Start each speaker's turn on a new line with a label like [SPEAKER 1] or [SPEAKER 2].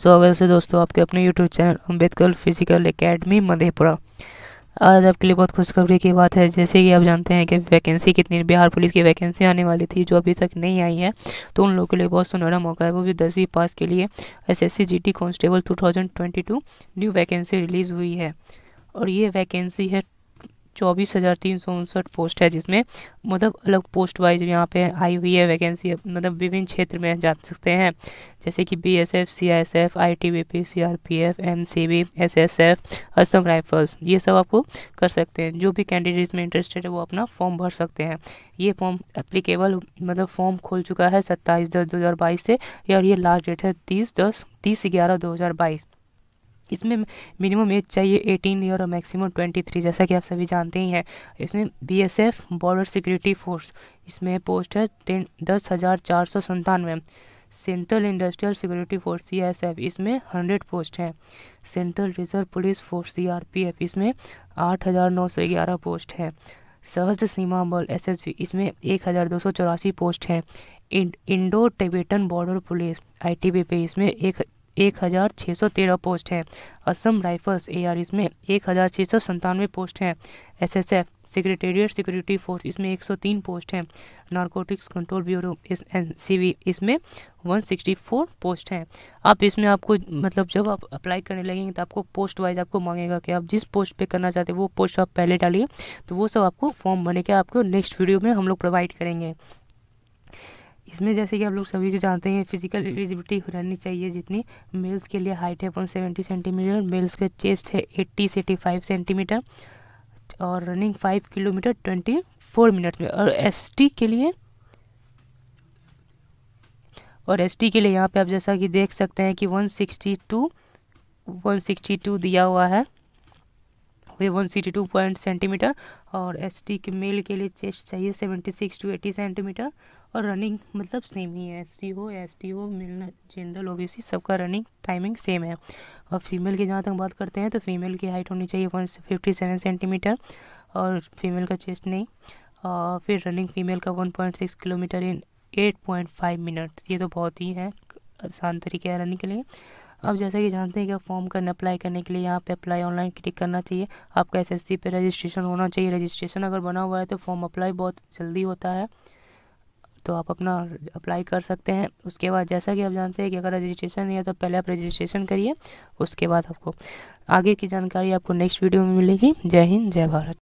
[SPEAKER 1] स्वागत है दोस्तों आपके अपने YouTube channel Ambedkar physical academy Madhepura आज आपके लिए बहुत खुशखबरी की बात है जैसे कि आप जानते हैं कि वैकेंसी कितनी बिहार पुलिस की वैकेंसी आने वाली थी जो अभी तक नहीं आई है तो उन लोगों के लिए बहुत सुनहरा मौका है वो भी दसवीं पास के लिए S S constable two new vacancy release हुई है और ये वैकेंसी है चौबीस हज़ार तीन सौ उनसठ पोस्ट है जिसमें मतलब अलग पोस्ट वाइज यहाँ पे आई हुई है वैकेंसी मतलब विभिन्न क्षेत्र में जा सकते हैं जैसे कि B S F C I S F I T B P C R P F N C B S S F Assam Rifles ये सब आपको कर सकते हैं जो भी कैंडिडेट्स में इंटरेस्टेड है वो अपना फॉर्म भर सकते हैं ये फॉर्म एप्लीकेबल मतलब फॉर्म खुल चुका है सत्ताईस दस दो हज़ार बाईस से और ये लास्ट डेट है तीस दस तीस ग्यारह दो हज़ार बाईस इसमें मिनिमम एज चाहिए एटीन ईयर और मैक्सिमम ट्वेंटी थ्री जैसा कि आप सभी जानते ही हैं इसमें बीएसएफ बॉर्डर सिक्योरिटी फोर्स इसमें पोस्ट है तीन दस हज़ार चार सौ संतानवे central industrial security force C S F इसमें हंड्रेड पोस्ट हैं central reserve police force C R P F इसमें आठ हज़ार नौ सौ ग्यारह पोस्ट हैं सहस्त्र सीमा बल एस एस बी इसमें एक हज़ार दो सौ चौरासी पोस्ट हैं Indo Tibetan border police I T B P इसमें एक एक हज़ार छः सौ तेरह पोस्ट हैं असम राइफल्स ए इसमें एक हज़ार छः सौ संतानवे पोस्ट हैं S S F secretariat security force इसमें एक सौ तीन पोस्ट हैं नारकोटिक्स कंट्रोल ब्यूरो इस एन सी वी इसमें वन सिक्सटी फोर पोस्ट हैं आप इसमें आपको मतलब जब आप अप्लाई करने लगेंगे तो आपको पोस्ट वाइज आपको मांगेगा कि आप जिस पोस्ट पे करना चाहते हैं वो पोस्ट आप पहले डालिए तो वो सब आपको फॉर्म बने के आपको नेक्स्ट वीडियो में हम लोग प्रोवाइड करेंगे इसमें जैसे कि आप लोग सभी को जानते हैं फिजिकल एलिजिबिलिटी रहनी चाहिए जितनी मेल्स के लिए हाइट है वन सेवेंटी सेंटीमीटर मेल्स का चेस्ट है एट्टी से एटी फाइव सेंटीमीटर और running five kilometre twenty four minute में और एस के लिए और एस के लिए यहाँ पर आप जैसा कि देख सकते हैं कि one sixty two one sixty two दिया हुआ है पे one sixty two point centimetre और एस टी के मेल के लिए चेस्ट चाहिए seventy six to eighty centimetre और रनिंग मतलब सेम ही है एस टी हो एस टी हो male general O B C सबका रनिंग टाइमिंग सेम है और फीमेल की जहाँ तक बात करते हैं तो फीमेल की हाइट होनी चाहिए वन फिफ्टी सेवन सेंटीमीटर और फीमेल का चेस्ट नहीं और फिर रनिंग फीमेल का one point six kilometre in eight point five minute ये तो बहुत ही है आसान तरीके है रनिंग के लिए अब जैसा कि जानते हैं कि फॉर्म करने अप्लाई करने के लिए यहाँ पे अप्लाई ऑनलाइन क्लिक करना चाहिए आपका एस पे रजिस्ट्रेशन होना चाहिए रजिस्ट्रेशन अगर बना हुआ है तो फॉर्म अप्लाई बहुत जल्दी होता है तो आप अपना अप्लाई कर सकते हैं उसके बाद जैसा कि आप जानते हैं कि अगर रजिस्ट्रेशन नहीं है तो पहले आप रजिस्ट्रेशन करिए उसके बाद आपको आगे की जानकारी आपको नेक्स्ट वीडियो में मिलेगी जय हिंद जय भारत